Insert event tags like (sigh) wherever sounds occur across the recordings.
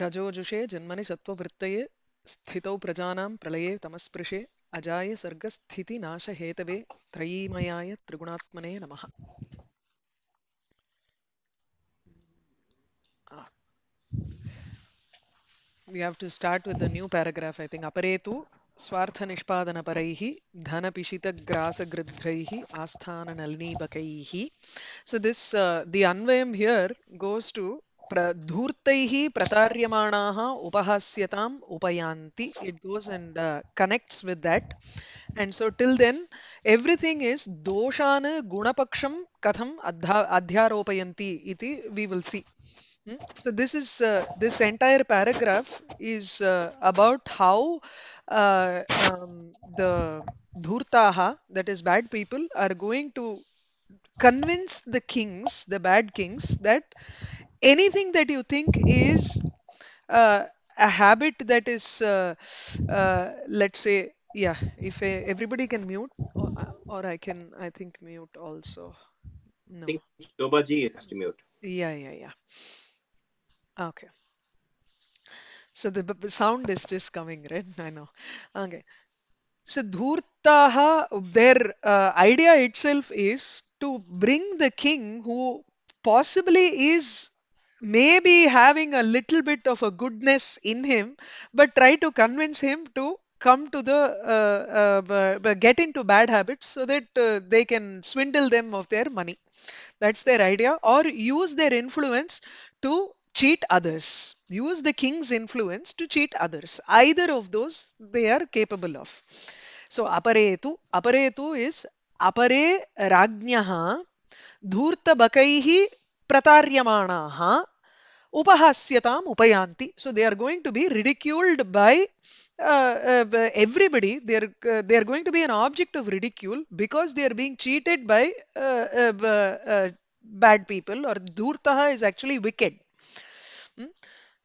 रजोजुषे जन्मनि सत्त्ववृत्तये स्थितौ प्रजानां प्रलये तमस्पृशे अजाय सर्गस्थितिनाशहेतवे त्रयीमयाय त्रिगुणात्मने नमः we have to start with the new paragraph i think aparetu स्वार्थनिष्पादनपरैः धनपिशितग्रासगृध्रैः आस्थाननलिनीबकैः सो दिस् दि अन्वयं हियर् गोस् टु धूर्तैः प्रतार्यमाणाः उपहास्यताम् उपयान्ति it goes and connects with that and so till then everything is दोषान् गुणपक्षं कथम् अध्या अध्यारोपयन्ति इति we will see so this is uh, this entire paragraph is uh, about how uh, um, the dhurtaha that is bad people are going to convince the kings, the bad kings, that anything that you think is uh, a habit that is, uh, uh, let's say, yeah, if a, everybody can mute, or, or, I can, I think, mute also. No. I think Shobhaji has to mute. Yeah, yeah, yeah. Okay. So the, the sound is just coming, right? (laughs) I know. Okay. So Dhurtaha, their uh, idea itself is to bring the king who possibly is maybe having a little bit of a goodness in him, but try to convince him to come to the uh, uh, uh get into bad habits so that uh, they can swindle them of their money. That's their idea, or use their influence to cheat others. Use the king's influence to cheat others. Either of those they are capable of. So aparetu, aparetu is apare ragnyaha dhurta bakaihi प्रतार्यमाणाः उपहास्यताम् उपयान्ति so they are going to be ridiculed by everybody they are they are going to be an object of ridicule because they are being cheated by bad people or धूर्तः is actually wicked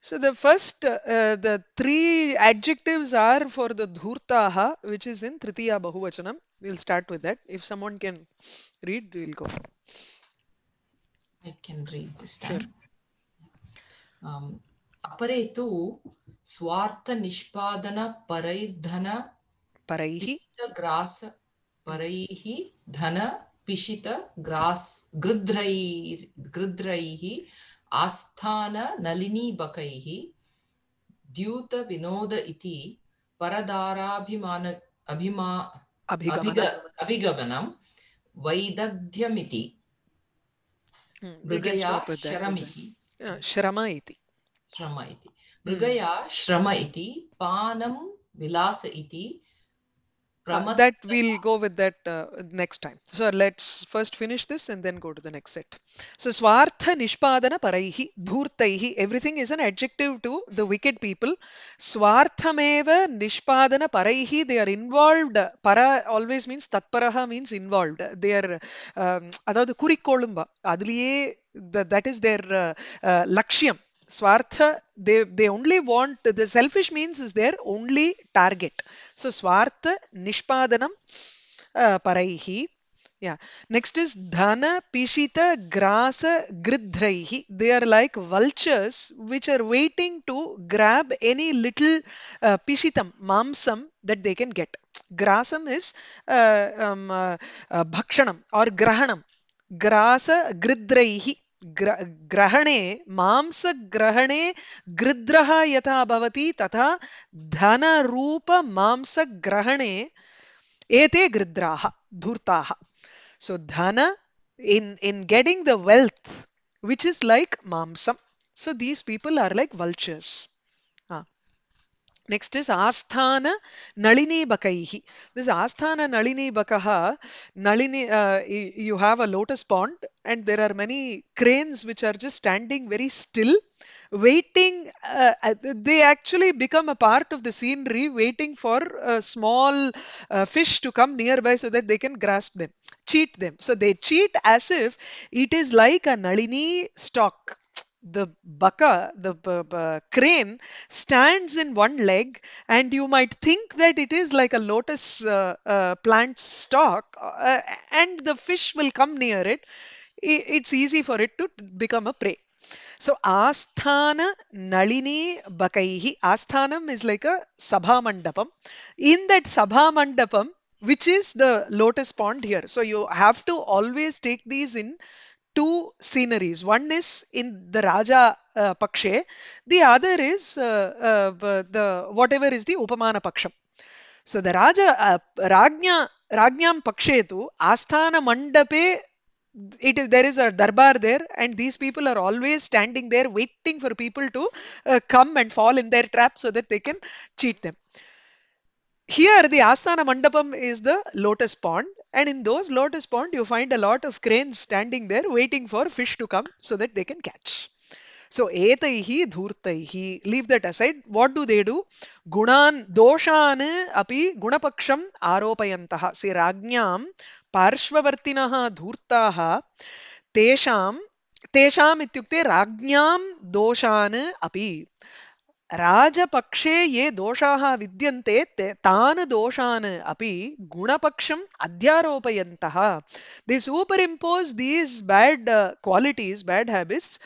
so the first uh, the three adjectives are for the dhurtaha which is in tritiya bahuvachanam we'll start with that if someone can read we'll go I can read this time. Sure. Um, अपरे तु स्वार्थ स्वार्थनिष्पादन परैर्धन परैः ग्रास परैः धन पिशित ग्रास गृध्रैर् गृध्रैः आस्थान नलिनी नलिनीबकैः द्यूत विनोद इति परदाराभिमान अभिमा अभिगमनं वैदग्ध्यमिति हम्म, मृगया श्रम इति मृगया हम्म। श्रम पानं विलास इति Ramath uh, that we'll go with that uh, next time. So let's first finish this and then go to the next set. So Swartha Nishpadana Paraihi Dhurtaihi. Everything is an adjective to the wicked people. Swarthameva Nishpadana Paraihi. They are involved. Para always means Tatparaha means involved. They are அதாவது um, குறிக்கோளும்பா அதுலேயே that is their uh, uh, lakshya swartha they they only want the selfish means is their only target so swartha nishpadanam uh, paraihi yeah next is dhana pishita grasa gridhraihi they are like vultures which are waiting to grab any little uh, pishitam mamsam that they can get grasam is uh, um, uh, uh bhakshanam or grahanam grasa gridhraihi ग्र ग्रहणे मंसग्रहणे गृद्र यहाँ तथा धन धनूप्रहणे एते गृद्रा धूर्ता so धन in in getting the wealth which is like मंसम so these people are like vultures Next is Asthana Nalini Bakahi. This Asthana Nalini Bakaha, Nalini, you have a lotus pond and there are many cranes which are just standing very still, waiting. Uh, uh, they actually become a part of the scenery, waiting for a small uh, fish to come nearby so that they can grasp them, cheat them. So they cheat as if it is like a Nalini stock the baka, the b- b- crane, stands in one leg, and you might think that it is like a lotus uh, uh, plant stalk, uh, and the fish will come near it. It's easy for it to become a prey. So asthana nalini bakaihi. Asthanam is like a sabha mandapam. In that sabha mandapam, which is the lotus pond here. So you have to always take these in two sceneries. One is in the Raja uh, Pakshe, the other is uh, uh, uh the whatever is the Upamana Paksham. So the Raja uh, Ragnya Ragnyam Pakshe tu Asthana Mandape. It is there is a darbar there, and these people are always standing there waiting for people to uh, come and fall in their trap so that they can cheat them. Here, the Asthana Mandapam is the lotus pond, and in those lotus pond, you find a lot of cranes standing there waiting for fish to come so that they can catch. So etaihi dhurtaihi. Leave that aside. What do they do? Gunan doshan api gunapaksham aropayantaha. See ragnyam parshvavartinaha dhurtaha tesham tesham ityukte ragnyam doshan api. राजपक्षे ये दोषा विद्यन्ते ते तान् दोषान् अपि गुणपक्षम् अध्यारोपयन्तः the superimpose bad bad qualities bad habits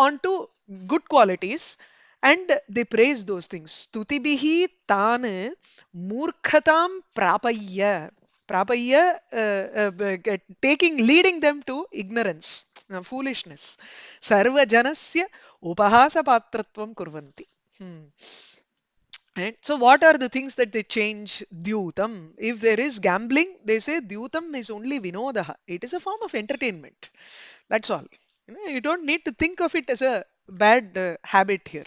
to to good qualities and the praise those things स्तुतिभिः तान् मूर्खतां प्रापय्य प्रापय्य taking leading them to ignorance foolishness सर्वजनस्य उपहासपात्रत्वं कुर्वन्ति Hmm. Right. So, what are the things that they change dyutam? If there is gambling, they say dyutam is only vinodaha. It is a form of entertainment. That's all. You, know, you don't need to think of it as a bad uh, habit here.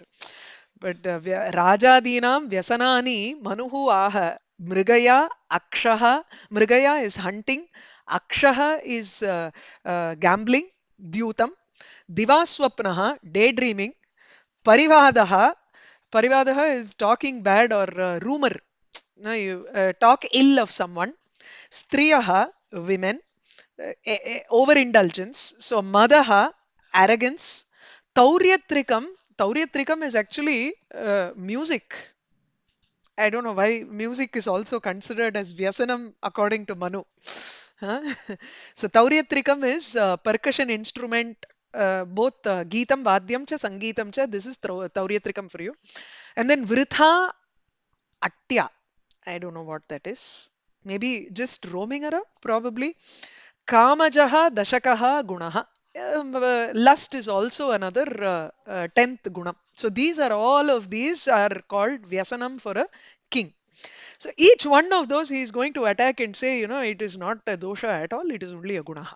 But Raja uh, Rajadinam Vyasanani Manuhu Aha Mrigaya Akshaha. Mrigaya is hunting. Akshaha is uh, uh, gambling. Dyutam. Divaswapnaha, daydreaming. Parivadaha, Parivadaha is talking bad or uh, rumor. No, you uh, talk ill of someone. Striyaha, women. Uh, eh, eh, overindulgence. So madaha, arrogance. Tauryatrikam. Tauryatrikam is actually uh, music. I don't know why music is also considered as Vyasanam according to Manu. Huh? (laughs) so Tauryatrikam is uh, percussion instrument uh, both uh, Geetam Vadyam cha Sangeetam cha. This is Tauryatrikam for you. And then Vritha Atya. I don't know what that is. Maybe just roaming around, probably. Kamajaha Dashakaha Gunaha. Um, uh, lust is also another uh, uh, tenth guna. So these are all of these are called vyasanam for a king. So each one of those he is going to attack and say, you know, it is not a dosha at all, it is only a gunaha.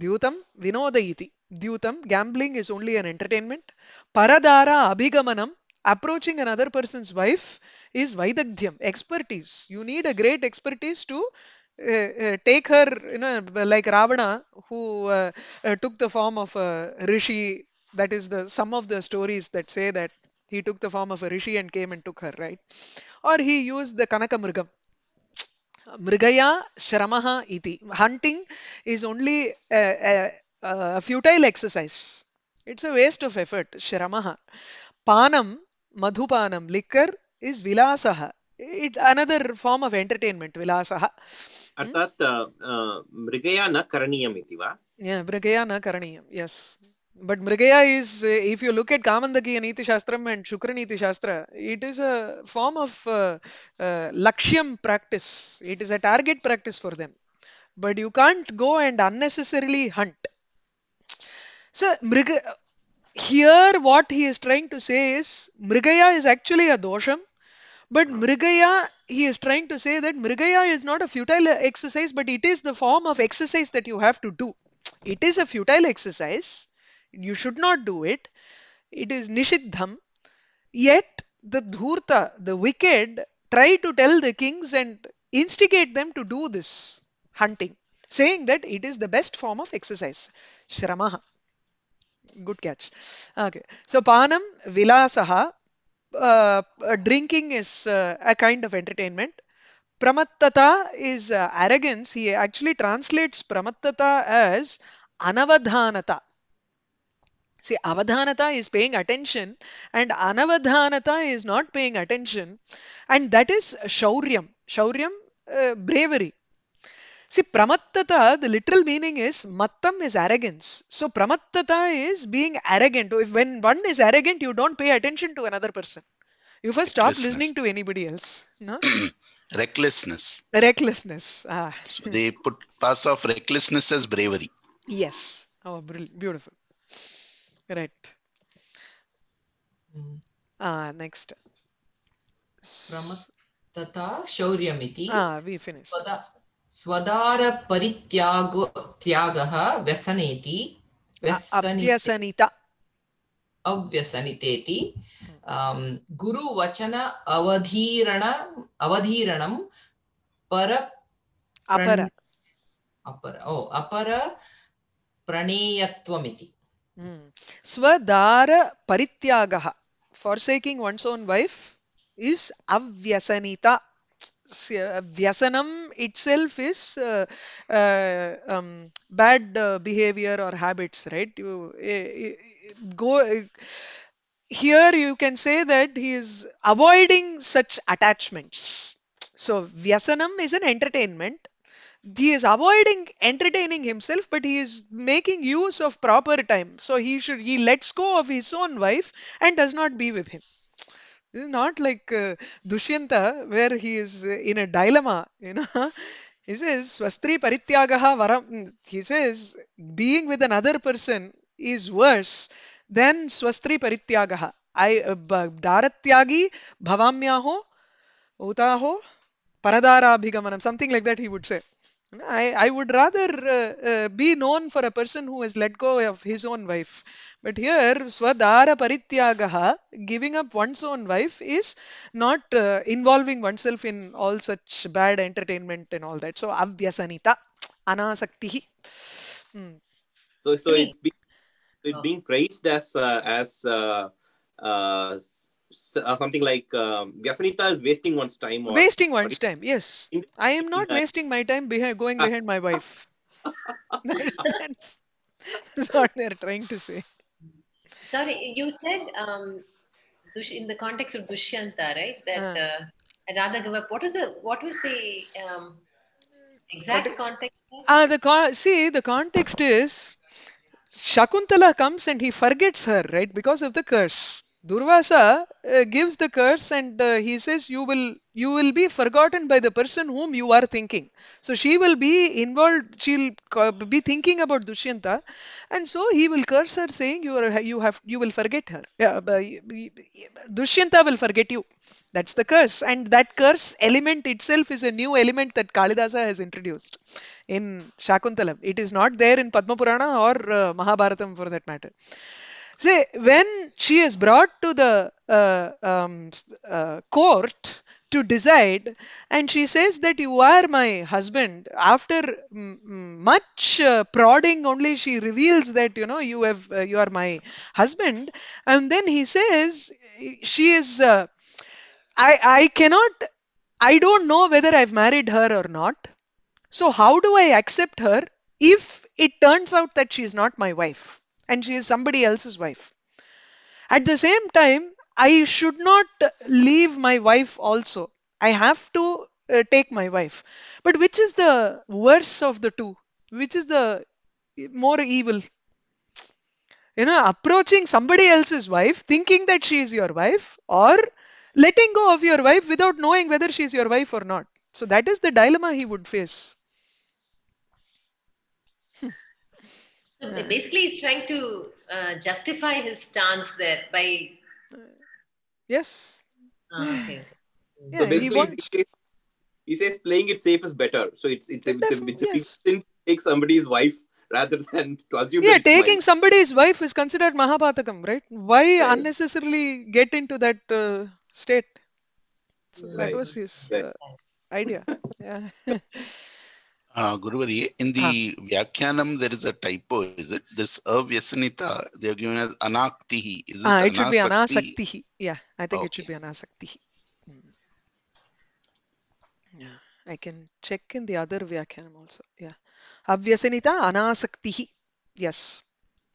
द्यूतं Vinod इति द्यूतं gambling is only an entertainment paradara abhigamanam approaching another person's wife is vaidagdhyam expertise you need a great expertise to uh, uh, take her you know like ravana who uh, took the form of a rishi that is the some of the stories that say that he took the form of a rishi and came and took her right or he used the kanaka mrigam Mrigaya Shramaha Iti. Hunting is only a, a, a futile exercise. It's a waste of effort. Shramaha. Panam, Madhupanam, liquor is Vilasaha. It, another form of entertainment, Vilasaha. Hmm? अर्थात् मृगया न करणीयम् इति वा मृगया न करणीयं yes but Mrigaya is, eh, if you look at Kamandaki and Shastram and Shukra Shastra, it is a form of uh, eh, uh, eh, Lakshyam practice. It is a target practice for them. But you can't go and unnecessarily hunt. So, Mriga, here what he is trying to say is Mrigaya is actually a dosham. But Mrigaya, he is trying to say that Mrigaya is not a futile exercise, but it is the form of exercise that you have to do. It is a futile exercise you should not do it. It is nishiddham. Yet the dhurta, the wicked, try to tell the kings and instigate them to do this hunting, saying that it is the best form of exercise. Shramaha. Good catch. Okay. So panam vilasaha. Uh, uh, drinking is uh, a kind of entertainment. Pramattata is uh, arrogance. He actually translates pramattata as anavadhanata. See, avadhanata is paying attention and anavadhanata is not paying attention. And that is shauryam. Shauryam, uh, bravery. See, pramattata, the literal meaning is mattam is arrogance. So, pramattata is being arrogant. If when one is arrogant, you don't pay attention to another person. You first stop listening to anybody else. No? (clears throat) recklessness. Recklessness. Ah. so they put pass off recklessness as bravery. Yes. Oh, beautiful. Correct. Hmm. Ah, next. तथा शौर्यमिति स्वदा स्वदारपरित्यागो त्यागः व्यसनेति व्यसनिता अव्यसनितेति वचन अवधीरण अवधीरणं पर अपर अपर ओ अपर प्रणेयत्वमिति Hmm. Swadara parityagaha. Forsaking one's own wife is avyasanita. Uh, vyasanam itself is uh, uh, um, bad behavior or habits, right? Eh, eh, eh, here. You can say that he is avoiding such attachments. So Vyasanam is an entertainment he is avoiding entertaining himself but he is making use of proper time so he should he lets go of his own wife and does not be with him this is not like uh, Dushyanta where he is in a dilemma you know (laughs) he says swastri parityagaha varam he says being with another person is worse than swastri parityagaha I uh, daratyagi bhavamyaho utaho paradaraabhigamanam something like that he would say I, I would rather uh, uh, be known for a person who has let go of his own wife. But here, swadara parityagaha, giving up one's own wife, is not uh, involving oneself in all such bad entertainment and all that. So, avyasanita, anasaktihi. Hmm. So, so it's being, it's being praised as, uh, as uh, uh, uh, something like um, Vyasanita is wasting one's time. Or, wasting one's time, yes. I am not wasting my time behind going ah. behind my wife. (laughs) that's, what they're trying to say. Sorry, you said um, in the context of Dushyanta, right? That ah. uh. Uh, Radha gave up. What is the what was the um, exact what, context? Uh, the see the context is Shakuntala comes and he forgets her, right? Because of the curse. Durvasa uh, gives the curse and uh, he says you will you will be forgotten by the person whom you are thinking. So she will be involved. She'll uh, be thinking about Dushyanta, and so he will curse her, saying you are you have you will forget her. Yeah, Dushyanta will forget you. That's the curse, and that curse element itself is a new element that Kalidasa has introduced in Shakuntalam. It is not there in Padma Purana or uh, Mahabharatam for that matter. See, when she is brought to the uh, um, uh, court to decide, and she says that you are my husband, after m- much uh, prodding, only she reveals that you know you have uh, you are my husband, and then he says she is. Uh, I I cannot. I don't know whether I've married her or not. So how do I accept her if it turns out that she is not my wife? and she is somebody else's wife. At the same time, I should not leave my wife also. I have to uh, take my wife. But which is the worse of the two? Which is the more evil? You know, approaching somebody else's wife, thinking that she is your wife, or letting go of your wife without knowing whether she is your wife or not. So that is the dilemma he would face. basically, he's trying to uh, justify his stance there by. Yes. Oh, okay. yeah, so basically, he, wants... he, says playing it safe is better. So it's it's a, it's a, it's a yes. take somebody's wife rather than (laughs) to assume. Yeah, taking wife. somebody's wife is considered Mahabhatakam, right? Why unnecessarily get into that uh, state? So right. That was his uh, idea. Yeah. (laughs) Uh, Guruvari, in the huh. Vyakyanam, there is a typo, is it? This Avyasanita, they are given as Anaktihi. Is it, uh, it should be Anasaktihi. Yeah, I think okay. it should be Anasaktihi. Yeah, I can check in the other vyakhyanam also. Yeah. Avyasanita Anasaktihi. Yes.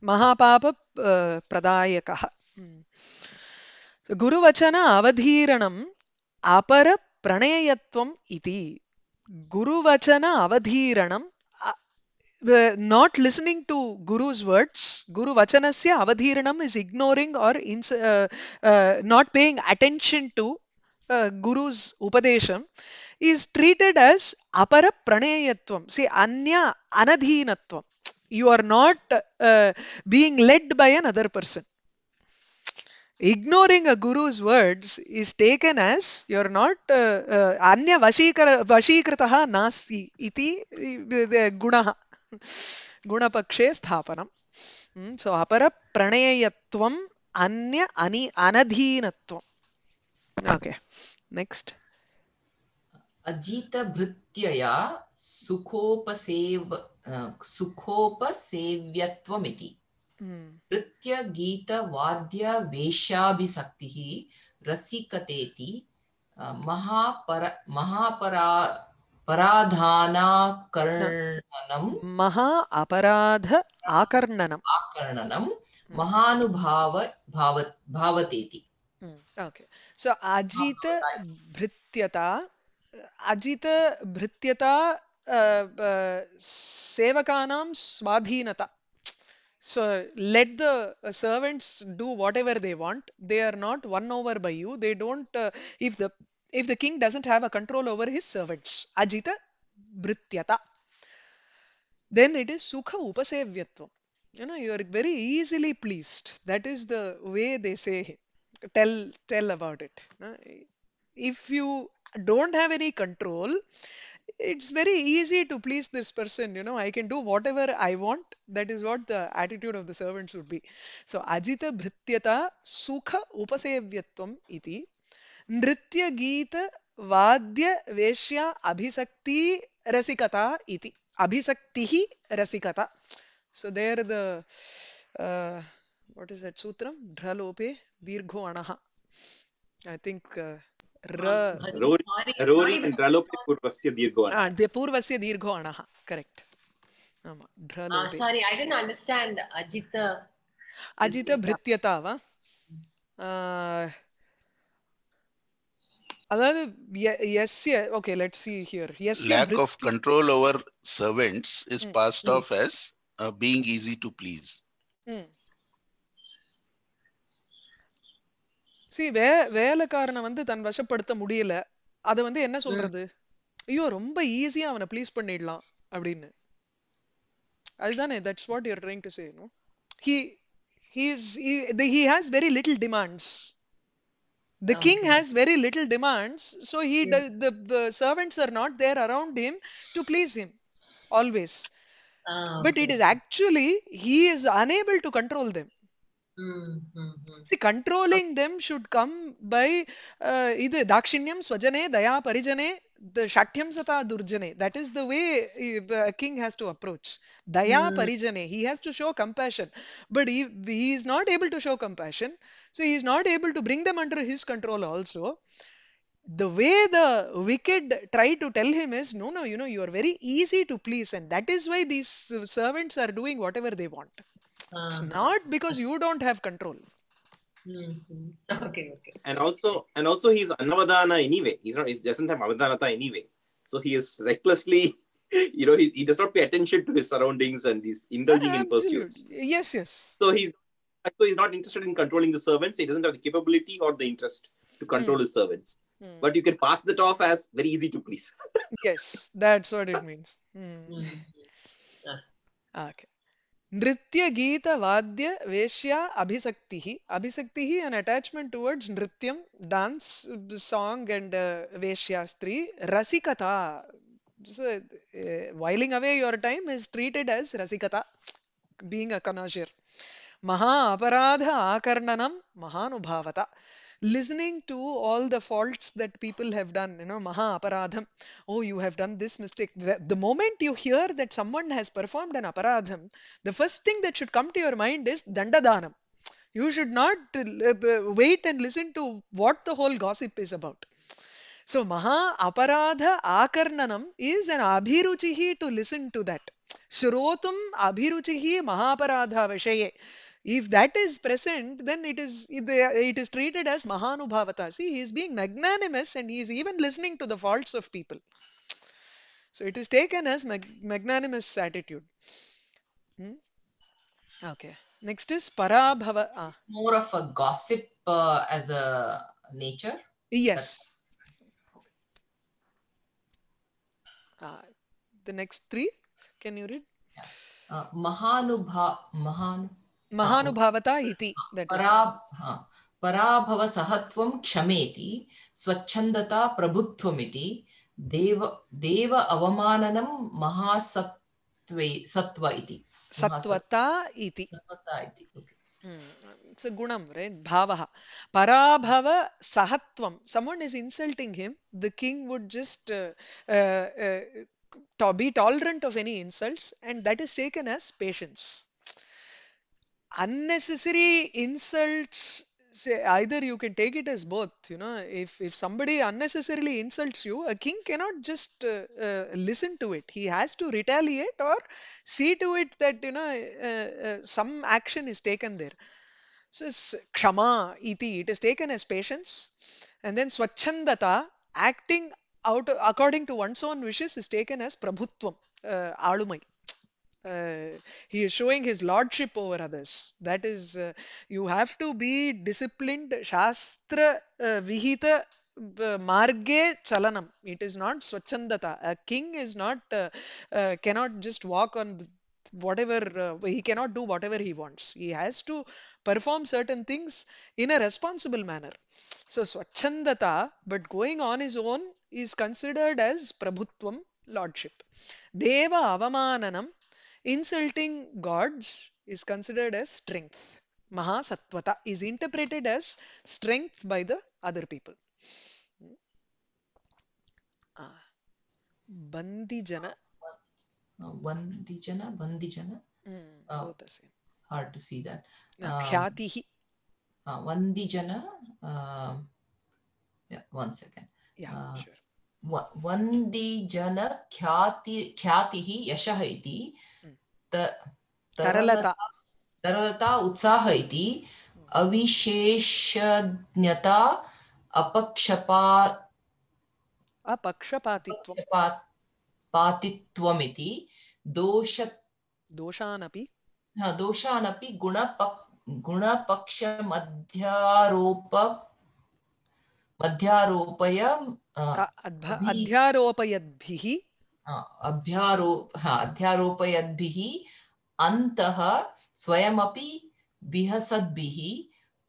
Mahapapa uh, Pradayakaha. Hmm. So, Guruvachana Avadhiranam Apara Pranayatvam Iti. Guru vachana Guruvachana avadhiranam. Not listening to Guru's words. Guru Vachanasya avadhiranam is ignoring or uh, uh, not paying attention to uh, Guru's upadesham is treated as apara pranayatvam. See, anya anadhinatvam. You are not being led by another person ignoring a guru's words is taken as you're not uh, uh, anya vashikara vashikrataha nasti iti gunaha गुणपक्षे स्थापनं सो अपरप्रणेयत्वम् अन्य अनि ajita okay next अजितभृत्यया सुखोपसेव सुखोपसेव्यत्वमिति नृत्य hmm. गीत वाद्य रसिकतेति महापर महापरा पराधानाकर्णनं महा आकर्णनं hmm. महानुभाव भाव भावतेति ओके सो अजित भृत्यता अजित भृत्यता सेवकानां स्वाधीनता so let the uh, servants do whatever they want they are not won over by you they don't uh, if the if the king doesn't have a control over his servants ajita brityata then it is sukha upasevyatvam you know you are very easily pleased that is the way they say tell tell about it if you don't have any control it's very easy to please this person you know i can do whatever i want that is what the attitude of the servant should be so ajita bhrityata sukha upasevyatvam iti nritya geeta Vadya वेश्या Abhisakti Rasikata Iti. Abhisaktihi Rasikata. so there the uh, what is that sutram dhralope dirgho anaha i think uh, पूर्वस्य दीर्घो अणः correct Ajit भृत्यता वा அதாவது yes okay let's see here yes lack of control over servants is passed off as being easy to please hmm சி வே வேலைக்காரனை வந்து தன் வசப்படுத்த முடியல அதை வந்து என்ன சொல்றது ஐயோ ரொம்ப ஈஸியா அவனை ப்ளீஸ் பண்ணிடலாம் அப்படின்னு அதுதானே that's what you're trying to say no he he's he has very little demands the okay. king has very little demands so he yeah. does, the, the, servants are not there around him to please him always ah, but okay. it is actually he is unable to control them Mm-hmm. See, controlling them should come by uh, either dakshinyam, swajane, daya, parijane, the shatyam sata durjane. That is the way uh, a king has to approach. Daya, mm. parijane. He has to show compassion. But he, he is not able to show compassion. So he is not able to bring them under his control also. The way the wicked try to tell him is, no, no, you know, you are very easy to please. And that is why these servants are doing whatever they want it's uh-huh. not because you don't have control mm-hmm. (laughs) okay okay and also and also he's anavadana anyway he's not he doesn't have avadanata anyway so he is recklessly (laughs) you know he, he does not pay attention to his surroundings and he's indulging uh, in pursuits yes yes so he's so he's not interested in controlling the servants he doesn't have the capability or the interest to control mm. his servants mm. but you can pass that off as very easy to please (laughs) yes that's what it means mm. yes. okay नृत्य गीत वाद्य वेश्या अभिशक्ति अभिशक्ति an attachment towards नृत्यम dance song and वेश्या स्त्री रसिकता whiling away your time is treated as रसिकता बीइंग अ कनाशियर महा अपराध आकर्णनम महानुभावता listening to all the faults that people have done, you know, maha aparadham. Oh, you have done this mistake. The moment you hear that someone has performed an aparadham, the first thing that should come to your mind is dandadanam. You should not uh, wait and listen to what the whole gossip is about. So maha aparadha akarnanam is an abhiruchihi to listen to that. maha aparadha vishaye if that is present then it is it is treated as mahanubhavata see he is being magnanimous and he is even listening to the faults of people so it is taken as mag magnanimous attitude hmm? okay next is parabhava ah. more of a gossip uh, as a nature yes uh, the next three can you read yeah. uh, mahanubha mahan महानुभावता इति परा पराभवसहत्वं क्षमेति स्वच्छन्दता प्रभुत्वमिति देव देव अवमाननं महासत्त्वे सत्त्व इति सत्त्वता इति it's a gunam right bhavaha parabhava sahatvam someone is insulting him the king would just uh, uh, uh, to be tolerant of any insults and that is taken as patience unnecessary insults either you can take it as both you know if if somebody unnecessarily insults you a king cannot just uh, uh, listen to it he has to retaliate or see to it that you know uh, uh some action is taken there so it's kshama iti it is taken as patience and then swachandata acting out according to one's own wishes is taken as prabhutvam uh, alumai uh, he is showing his lordship over others. That is, uh, you have to be disciplined. Shastra uh, vihita marge chalanam. It is not swachandata. A king is not uh, uh, cannot just walk on whatever he cannot do whatever he wants. He has to perform certain things in a responsible manner. So swachandata, but going on his own is considered as prabhutvam lordship. Deva avamananam Insulting gods is considered as strength. Mahasattvata is interpreted as strength by the other people. Ah. Bandijana. Bandijana, Bandijana. Mm, uh, ah, the same. hard to see that. Um, Khyatihi. Uh, ah, Vandijana. Uh, um, yeah, one second. Yeah, uh, sure. वंदी जन ख्याति ख्याति ही ख्यातिः है इति हम्म। तरलता तरलता उत्साह है इति अविशेष अविशेषज्ञता अपक्षपा अपक्षपातित्व अपक्षपातित्वमिति दोष दोषानपि हाँ दोषानपि गुणपक् मध्यारोप मध्यारोपय अध्यारोपयद्भिः अध्यारोप अध्यारोपयद्भिः अन्तः स्वयमपि विहसद्भिः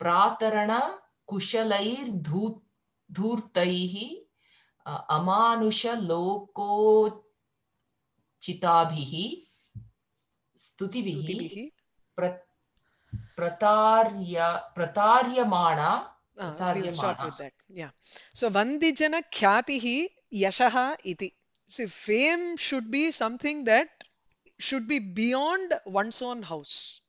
प्रातरणकुशलैर्धू धूर्तैः अमानुषलोकोचिताभिः स्तुतिभिः प्र प्रतार्य प्रतार्यमाणा Ah, we'll start with that. Yeah. So Vandijana Khyatihi Yashaha Iti. See, fame should be something that should be beyond one's own house.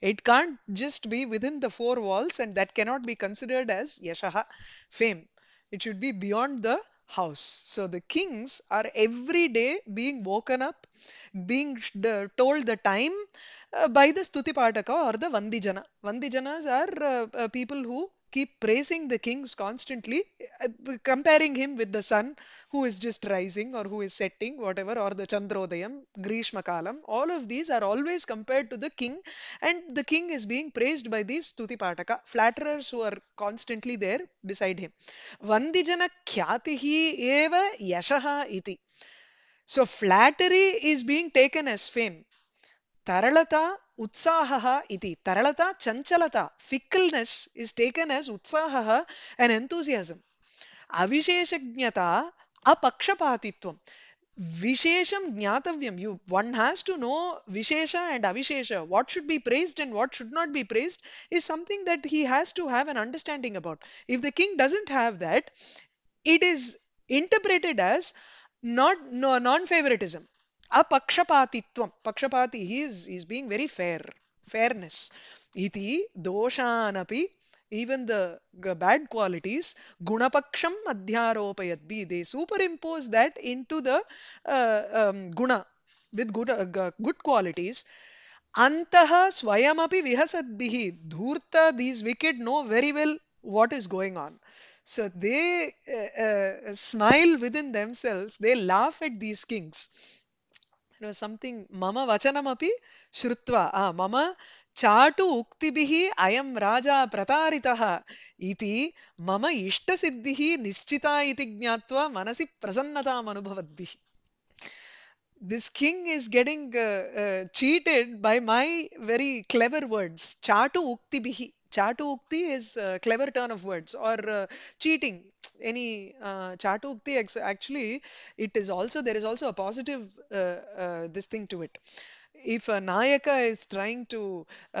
It can't just be within the four walls, and that cannot be considered as Yashaha, fame. It should be beyond the house. So the kings are every day being woken up, being told the time uh, by the Stuti Pataka or the Vandijanas. Vandijanas are uh, uh, people who keep praising the kings constantly, uh, comparing him with the sun who is just rising or who is setting, whatever, or the Chandrodayam, Grishma Kalam. All of these are always compared to the king, and the king is being praised by these Tutipataka, flatterers who are constantly there beside him. Vandijana khyatihi eva yashaha iti. So flattery is being taken as fame. तरलता utsahah iti taralata chanchalata fickleness is taken as utsahah and enthusiasm avisheshajñata apakshapatitvam vishesham jnatavyam you one has to know vishesha and avishesha what should be praised and what should not be praised is something that he has to have an understanding about if the king doesn't have that it is interpreted as not non favoritism अपक्षपातित्वं पक्षपाति he is is being very fair fairness iti doshanapi even the bad qualities gunapaksham adhyaropayadbi they superimpose that into the uh, um, guna with good, uh, good qualities antaha swayamapi vihasatbihi dhurta these wicked know very well what is going on so they uh, smile within themselves they laugh at these kings There was something Mama Vachanamapi Shrutva. Ah, Mama ukti Uktibihi Ayam Raja Prataritaha Iti Mama Ishta Siddhihi nischita Iti Gnyatva Manasi Prasannata Manubhavadbi. This king is getting uh, uh, cheated by my very clever words. Chaatu ukti Uktibihi. चाटू उक्ति is clever turn of words or cheating cheating any uh, chatukti actually it is also there is also a positive uh, uh, this thing to it if a nayaka is trying to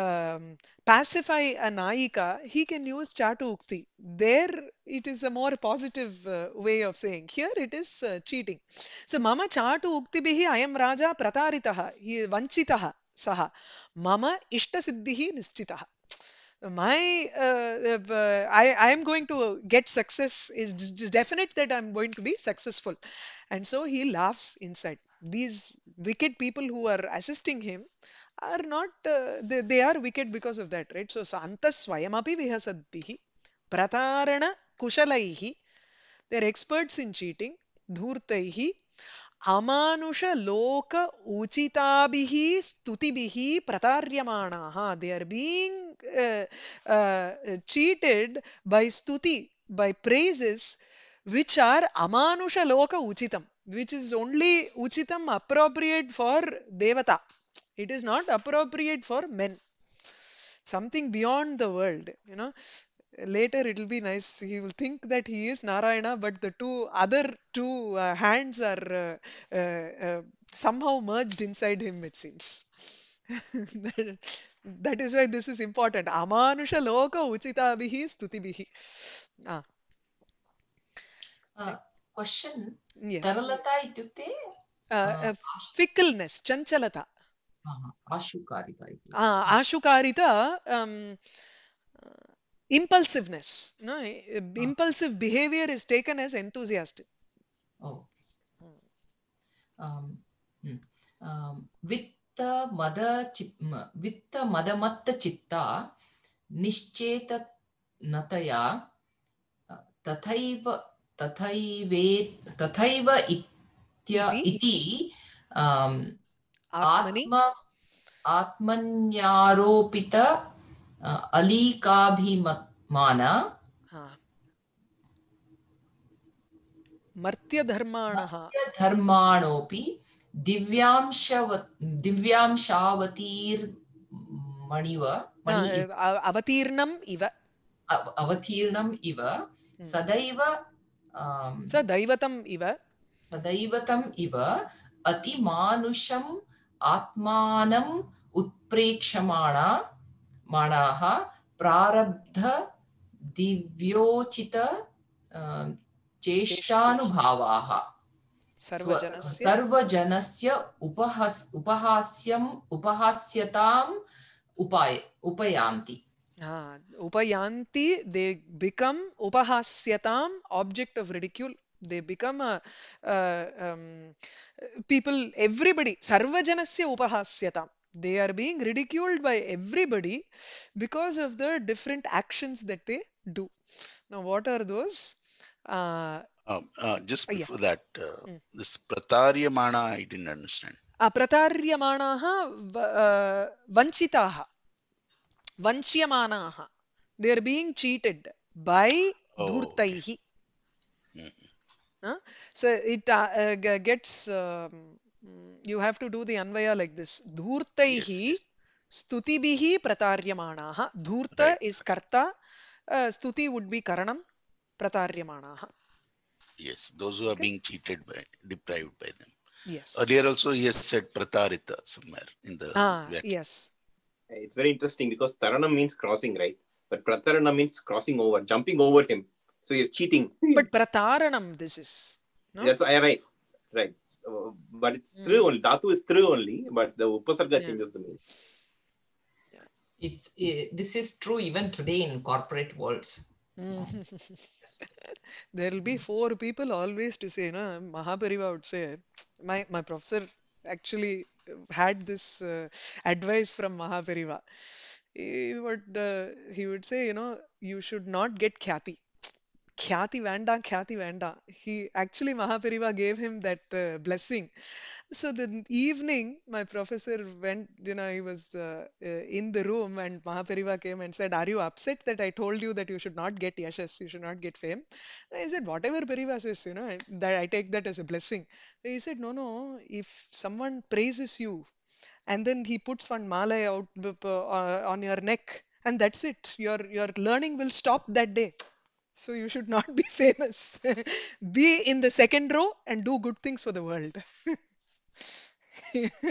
um, pacify a Nayika, he can use Ukti. there it is a more positive uh, way of saying here it is uh, cheating so mama Ukti bihi ayam raja prataritah he vanchitah saha mama ishta siddhi nischitah my uh, uh, I I am going to get success is definite that I'm going to be successful, and so he laughs inside. These wicked people who are assisting him are not uh, they, they are wicked because of that, right? So santas swayamapi vihasatbihi pratarana kushalaihi. They're experts in cheating. Dhurtaihi Amanusha amanushaloka uchitabihi stutibihi prataryamanah they are being uh, uh, cheated by stuti by praises which are amanushaloka uchitam which is only uchitam appropriate for devata it is not appropriate for men something beyond the world you know later it'll be nice he will think that he is narayana but the two other two uh, hands are uh, uh, uh somehow merged inside him it seems (laughs) that is why this is important amanusha loka stuti stutibihi ah uh, uh, chanchalata. तरलता इत्युक्ते फिकल्नेस् Ah, आशुकारिता आशुकारिता um, impulsiveness. No, uh, impulsive behavior is taken as enthusiastic. Oh. Um, with the mother chit, with the mother matta chitta, nischeta nataya, uh, tathaiva tathaiva tathaiva itya iti. Um, आत्मन्यारोपित Ali का भी मत माना हाँ। मर्त्यधर्माणः मर्त्यधर्माणोऽपि दिव्यांशव दिव्यांशावतीर्मणिव इव अवतीर्णम् इव हम्म। सदैव स इव सदैवतम् इव अतिमानुषम् आत्मानम् उत्प्रेक्षमाणा माणाः प्रारब्ध दिव्योचित चेष्टानुभावाः सर्वजनस्य उपहास उपहास्यम् उपहास्यताम् उपाय उपयान्ति upayanti they become upahasyatam object of ridicule they become a, uh, um, people everybody sarvajanasya upahasyatam They are being ridiculed by everybody because of the different actions that they do. Now, what are those? Uh, um, uh, just before yeah. that, uh, mm. this prataryamana, I didn't understand. Uh, uh, vanchitaha. Vanchyamanaha. They are being cheated by oh, Okay. Mm -hmm. uh, so it uh, uh gets um, Mm, you have to do the anvaya like this. Dhurtaihi yes. stutibihi prataryamanaha. Dhurta right. is karta. Uh, stuti would be karanam prataryamanaha. Yes, those who are okay. being cheated by, deprived by them. Yes. Earlier also he has said pratarita somewhere in the. Ah, yes. It's very interesting because taranam means crossing, right? But pratarana means crossing over, jumping over him. So you're cheating. But prataranam, this is. No? That's I right, right uh, but it's mm. only. Dhatu is true only, but the upasarga yeah. changes the meaning. Yeah. It's eh, this is true even today in corporate worlds. Mm. (laughs) there will be four people always to say, no, Mahapariva would say, my my professor actually had this uh, advice from Mahapariva. He would uh, he would say, you know, you should not get khati. ഖ്യാതി വേണ്ട ഖ്യാതി വേണ്ട he actually mahapariva gave him that uh, blessing so the evening my professor went you know he was uh, uh, in the room and mahapariva came and said are you upset that i told you that you should not get yashas you should not get fame and i said whatever pariva says you know that i take that as a blessing he said no no if someone praises you and then he puts one malay on your neck and that's it your your learning will stop that day so you should not be (laughs) famous. be in the second row and do good things for the world. (laughs)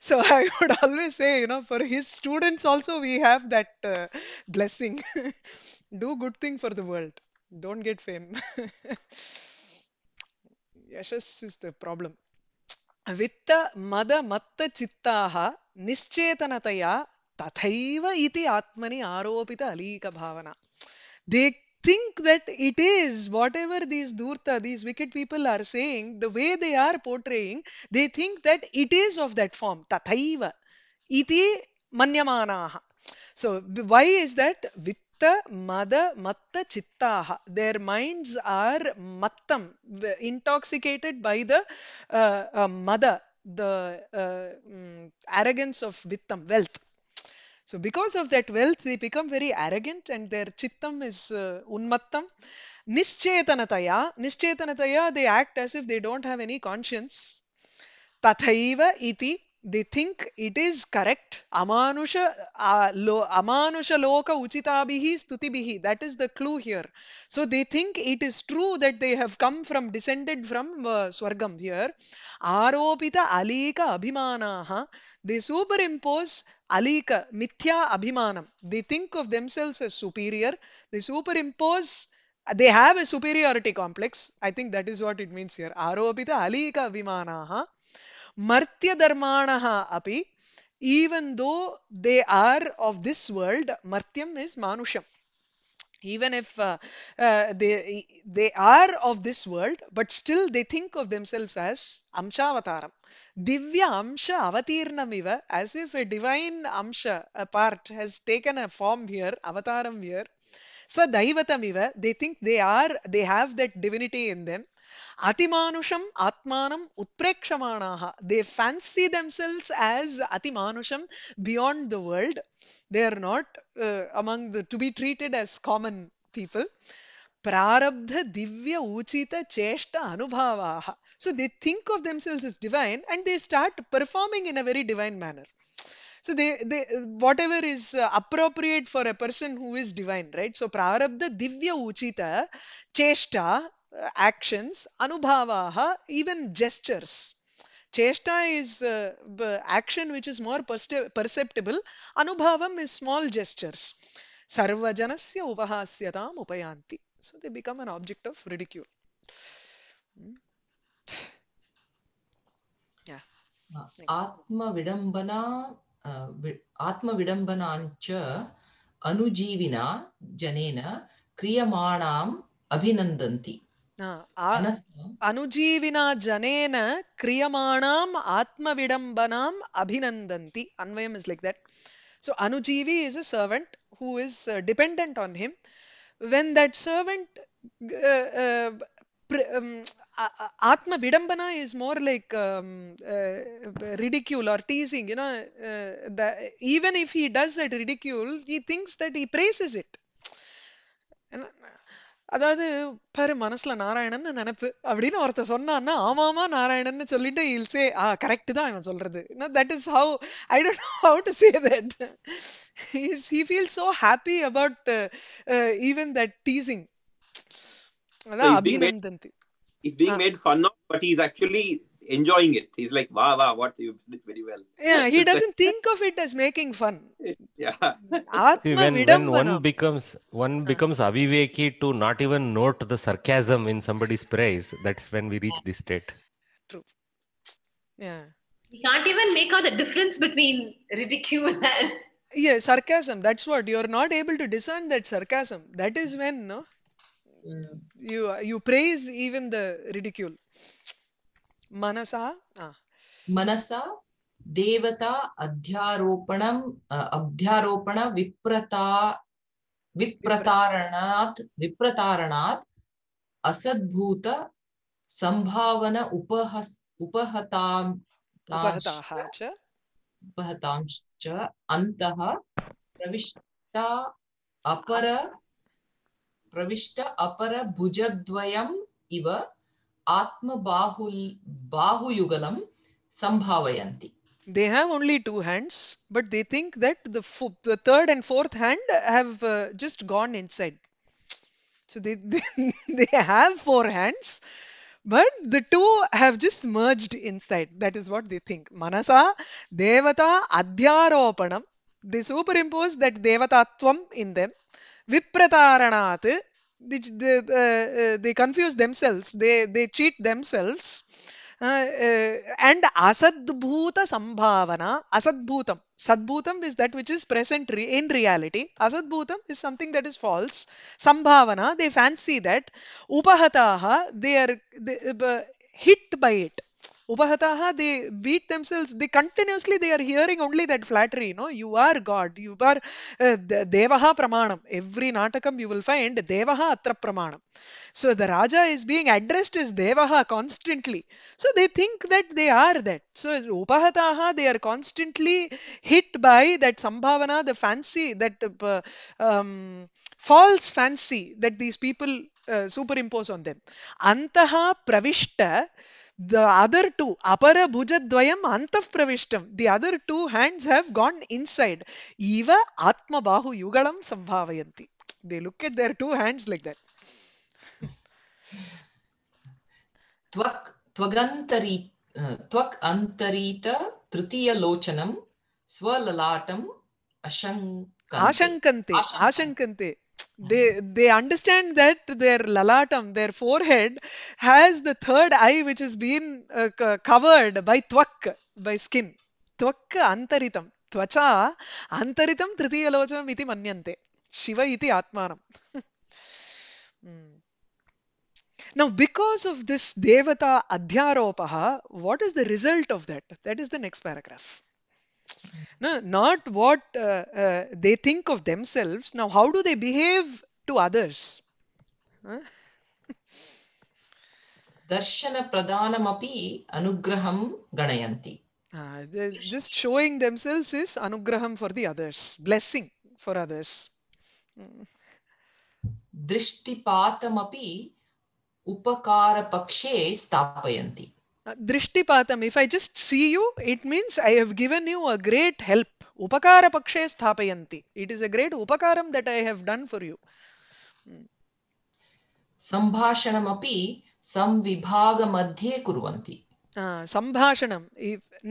so I would always say, you know, for his students also, we have that uh, blessing. (laughs) do good thing for the world. Don't get fame. Yashas is the problem. ವಿತ್ತ ಮದ ಮತ್ತ ಚಿತ್ತಾಹ ನಿಶ್ಚೇತನತೆಯ ತಥೈವ ಇತಿ ಆತ್ಮನಿ ಆರೋಪಿತ ಅಲೀಕ ಭಾವನಾ they think that it is whatever these dhurta, these wicked people are saying, the way they are portraying, they think that it is of that form. Tathaiva. Iti manyamanaha. So why is that? Vitta, mada, matta, chittaha. Their minds are mattam, intoxicated by the uh, uh, mada, the uh, mm, arrogance of vittam, wealth. So because of that wealth, they become very arrogant and their chittam is uh, unmattam. Nischetanataya, Nischetanataya, they act as if they don't have any conscience. Tathaiva iti they think it is correct amanusha uh, lo, amanusha loka uchitabihi stutibihi that is the clue here so they think it is true that they have come from descended from uh, swargam here aropita alika abhimanaha they superimpose alika mithya abhimanam they think of themselves as superior they superimpose they have a superiority complex i think that is what it means here aropita alika abhimanaha Martyadharmanaha api, even though they are of this world, Martyam is Manusham. Even if uh, uh, they, they are of this world, but still they think of themselves as amsha avataram Divya Amsha avatirnam Avatirnamiva, as if a divine Amsha, a part, has taken a form here, Avataram here. So daivatam Daivatamiva, they think they are, they have that divinity in them. Atimanusham Atmanam Utprekshamanaha. They fancy themselves as Atimanusham beyond the world. They are not uh, among the to be treated as common people. Prarabdha Divya Uchita Cheshta Anubhavaha. So they think of themselves as divine and they start performing in a very divine manner. So they, whatever is uh, appropriate for a person who is divine, right? So prarabdha divya uchita cheshta uh, actions, anubhavaha, even gestures. Cheshta is uh, action which is more perceptible. Anubhavam is small gestures. Sarvajanasya upahasyatam upayanti. So they become an object of ridicule. Hmm. Yeah. Uh, atma vidambana, uh, atma anujivina janena kriyamanam abhinandanti. अनुजीविना जनेन क्रियमाणाम आत्मविडंबनाम अभिनंदन्ति अन्वयम is like that so अनुजीवी is a servant who is dependent on him when that servant आत्म विडंबना is more like ridicule or teasing you know even if he does that ridicule he thinks that he praises it அதாவது பாரு மனசுல நாராயணன் நினைப்பு அப்படின்னு ஒருத்தர் சொன்னான்னா ஆமாமா நாராயணன் சொல்லிட்டு இல் சே ஆ கரெக்ட் தான் இவன் சொல்றது that is how I don't know how to say that is he feel so happy about even that teasing அதான் அபிநந்தந்தி is being made fun of but is actually enjoying it. He's like, wow, wow, what you did very well. Yeah, he (laughs) doesn't think of it as making fun. Yeah. See, when, when one becomes one becomes aviveki to not even note the sarcasm in somebody's praise, that's when we reach this state. True. Yeah. We can't even make out the difference between ridicule and yeah sarcasm that's what you're not able to discern that sarcasm that is when no yeah. Hmm. you you praise even the ridicule मनसा मनसा देवता अध्यारोपण अध्यारोपण विप्रता विप्रतारणात् विप्रतारणात् असद्भूत सम्भावन उपहस उपहताम् उपहताः च उपहतांश्च प्रविष्टा अपर प्रविष्ट अपर भुजद्वयम् इव Sambhavayanti. They have only two hands, but they think that the, f- the third and fourth hand have uh, just gone inside. So they, (laughs) they, they have four hands, but the two have just merged inside. That is what they think. Manasa, Devata, Adhyaropanam. They superimpose that Devatatvam in them. Viprataranath they, uh, uh, they confuse themselves they they cheat themselves uh, and asadbhuta sambhavana asadbhutam sadbhutam is that which is present re in reality asadbhutam is something that is false sambhavana they fancy that upahataha they are they, hit by it Upahataha, they beat themselves. They continuously, they are hearing only that flattery. know, you are God. You are uh, Devaha Pramanam. Every Natakam you will find Devaha Atra Pramanam. So the Raja is being addressed as Devaha constantly. So they think that they are that. So Upahataha, they are constantly hit by that Sambhavana, the fancy, that uh, um, false fancy that these people uh, superimpose on them. Antaha Pravishta the other two apara bhujadvayam antah pravishtam the other two hands have gone inside eva atma bahu yugalam sambhavayanti they look at their two hands like that twak त्वक् त्वगन्तरी त्वक् अन्तरीत तृतीयलोचनं स्वललाटम् अशङ्कन्ते आशङ्कन्ते आशङ्कन्ते they they understand that their lalatam their forehead has the third eye which has been uh, covered by twak by skin twak antaritam twacha antaritam तृतीयलोचनम् इति मन्यन्ते Shiva iti आत्मानम् (laughs) hmm. Now, because of this devata adhyaropaha, what is the result of that? That is the next paragraph. No, not what uh, uh, they think of themselves. Now, how do they behave to others? Huh? दर्शनप्रदानमपि अनुग्रहं गणयन्ति Ah, just showing themselves is anugraham for the others, blessing for others. Mm. upakara उपकारपक्षे स्थापयन्ति uh, drishtipatam if i just see you it means i have given you a great help upakara pakshe sthapayanti it is a great upakaram that i have done for you సంభాషణమపి సంవిభాగమధ్యే కుర్వంతి సంభాషణం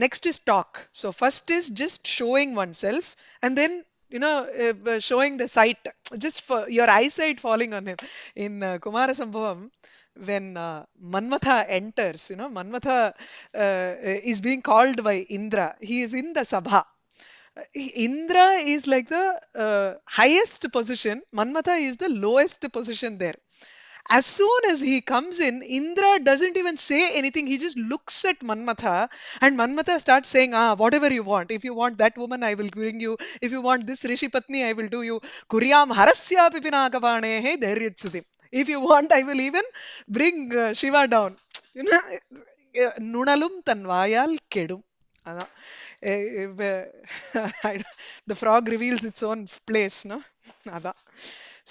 next is talk so first is just showing oneself and then you know, uh, showing the sight, just for your eyesight falling on him. In uh, Kumarasambhavam, when uh, Manmatha enters, you know, Manmatha uh, is being called by Indra. He is in the Sabha. Indra is like the uh, highest position, Manmatha is the lowest position there. As soon as he comes in, Indra doesn't even say anything. He just looks at Manmatha and Manmatha starts saying, Ah, whatever you want. If you want that woman, I will bring you. If you want this Rishi Patni, I will do you. Kuryam harasya pipinakavanehe dairyatsudim if you want i will even bring uh, shiva down you know நுணலும் tanvayal வாயால் the frog reveals its own place no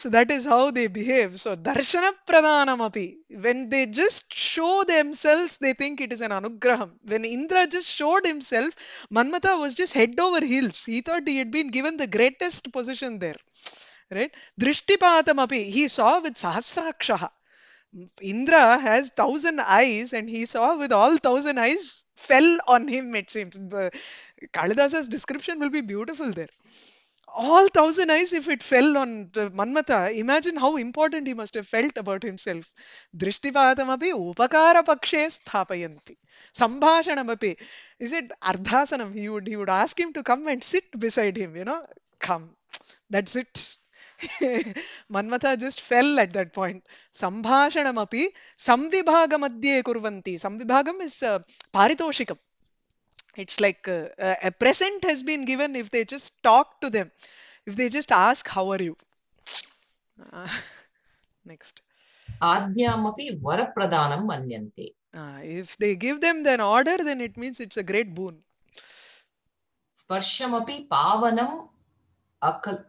so that is how they behave so darshana pradhanam api when they just show themselves they think it is an anugraham when indra just showed himself manmata was just head over heels he thought he had been given the greatest position there right? Drishti Drishtipatamapi, he saw with Sahasrakshaha. Indra has thousand eyes and he saw with all thousand eyes fell on him, it seems. Dasas description will be beautiful there. All thousand eyes, if it fell on Manmata, imagine how important he must have felt about himself. Drishti Drishtivadamapi upakara pakshe sthapayanti. Sambhashanamapi. He said, Ardhasanam, he he would ask him to come and sit beside him, you know, come. That's it. Manmata just fell at that point. Sambhashanamapi samvibhagamadhye kurvanti. Samvibhagam is uh, paritoshikam. It's like uh, a present has been given if they just talk to them. If they just ask, how are you? Uh, (laughs) next. Adhyamapi varapradanam manyante. Uh, if they give them an order, then it means it's a great boon. Sparshamapi pavanam akal,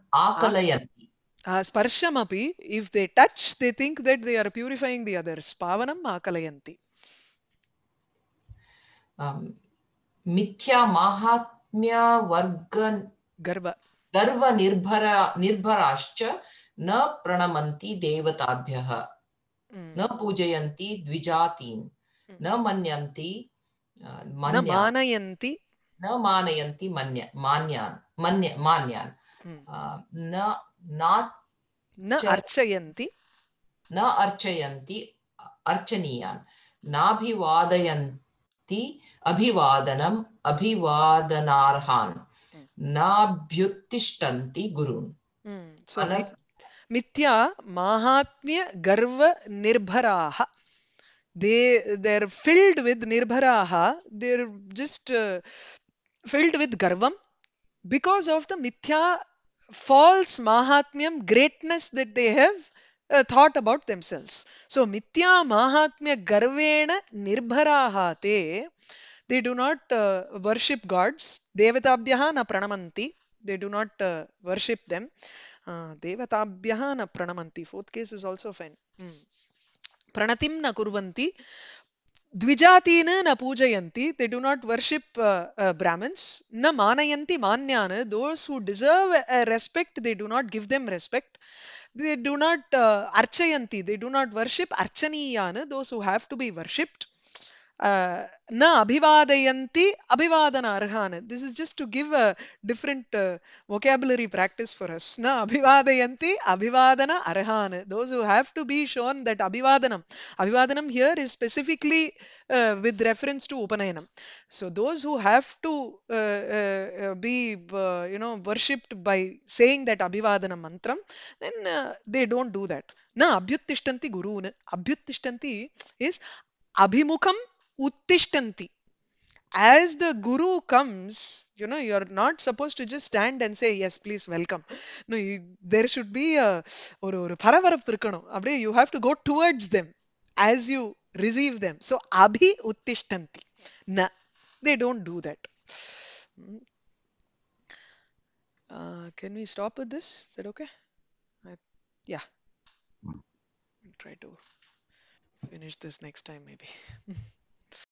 Uh, Sparshamapī, if they touch, they think that they are purifying the others. Pavanam akalayanti. Um, mithya mahatmya vargan garva garva nirbhara nirbharashcha na pranamanti devatabhyah mm. na pujayanti dvijatin mm. na manyanti uh, manya, na manayanti na manayanti manya, manyan manya, manyan mm. uh, na not न अर्चयन्ति न अर्चयन्ति अर्चनीयान् नाभिवादयन्ति अभिवादनम् अभिवादनार्हान् नाभ्युत्तिष्ठन्ति गुरुन् मिथ्या माहात्म्य गर्व निर्भराः they they're filled with nirbharaha they're just uh, filled with garvam because of the mithya false mahatmyam, greatness that they have uh, thought about themselves. So, mitya mahatmya garvena nirbharaha They do not uh, worship gods. Devatabhyaha na pranamanti. They do not uh, worship them. Uh, devatabhyaha na pranamanti. Fourth case is also fine. Mm. प्रणतिं न Dvijatina na pujayanti, they do not worship uh, uh, Brahmins. Na manayanti manyana, those who deserve uh, respect, they do not give them respect. They do not archayanti, uh, they do not worship archaniyana, those who have to be worshipped. न abhivadanti abhivadanarhan this is just to give a different uh, vocabulary practice for us na abhivadanti abhivadana arhan those who have to be shown that abhivadanam abhivadanam here is specifically uh, with reference to upanayanam so those who have to uh, uh, uh be uh, you know worshipped by saying that abhivadanam mantram then they don't do that na abhyuttishtanti guru. abhyuttishtanti is abhimukham uttishtanti as the guru comes you know you're not supposed to just stand and say yes please welcome no you, there should be a ஒரு ஒரு you have to go towards them as you receive them so abhi uttishtanti na they don't do that hmm. uh, can we stop with this is that okay yeah hmm. will try to finish this next time maybe (laughs)